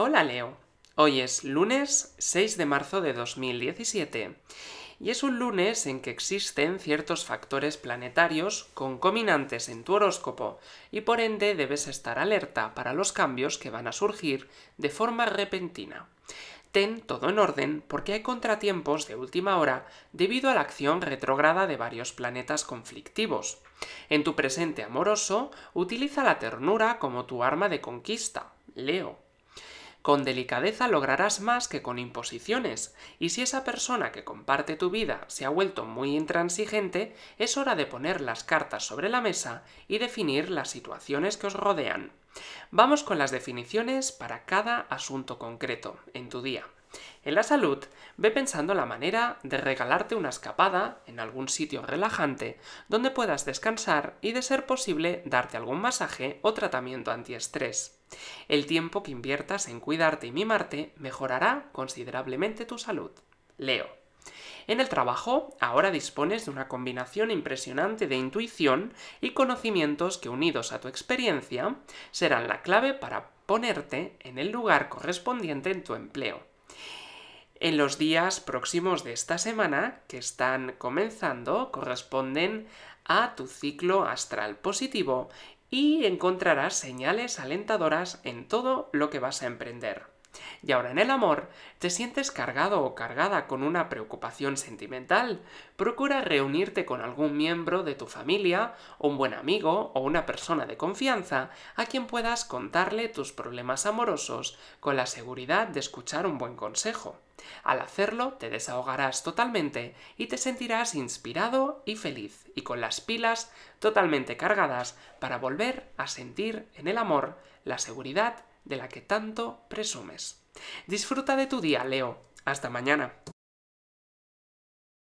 Hola Leo, hoy es lunes 6 de marzo de 2017 y es un lunes en que existen ciertos factores planetarios concominantes en tu horóscopo y por ende debes estar alerta para los cambios que van a surgir de forma repentina. Ten todo en orden porque hay contratiempos de última hora debido a la acción retrógrada de varios planetas conflictivos. En tu presente amoroso, utiliza la ternura como tu arma de conquista, Leo. Con delicadeza lograrás más que con imposiciones, y si esa persona que comparte tu vida se ha vuelto muy intransigente, es hora de poner las cartas sobre la mesa y definir las situaciones que os rodean. Vamos con las definiciones para cada asunto concreto en tu día. En la salud, ve pensando la manera de regalarte una escapada en algún sitio relajante donde puedas descansar y de ser posible darte algún masaje o tratamiento antiestrés. El tiempo que inviertas en cuidarte y mimarte mejorará considerablemente tu salud. Leo. En el trabajo, ahora dispones de una combinación impresionante de intuición y conocimientos que unidos a tu experiencia serán la clave para ponerte en el lugar correspondiente en tu empleo. En los días próximos de esta semana, que están comenzando, corresponden a tu ciclo astral positivo y encontrarás señales alentadoras en todo lo que vas a emprender. Y ahora en el amor, ¿te sientes cargado o cargada con una preocupación sentimental? Procura reunirte con algún miembro de tu familia, un buen amigo o una persona de confianza a quien puedas contarle tus problemas amorosos con la seguridad de escuchar un buen consejo. Al hacerlo te desahogarás totalmente y te sentirás inspirado y feliz y con las pilas totalmente cargadas para volver a sentir en el amor la seguridad de la que tanto presumes. Disfruta de tu día, Leo. Hasta mañana.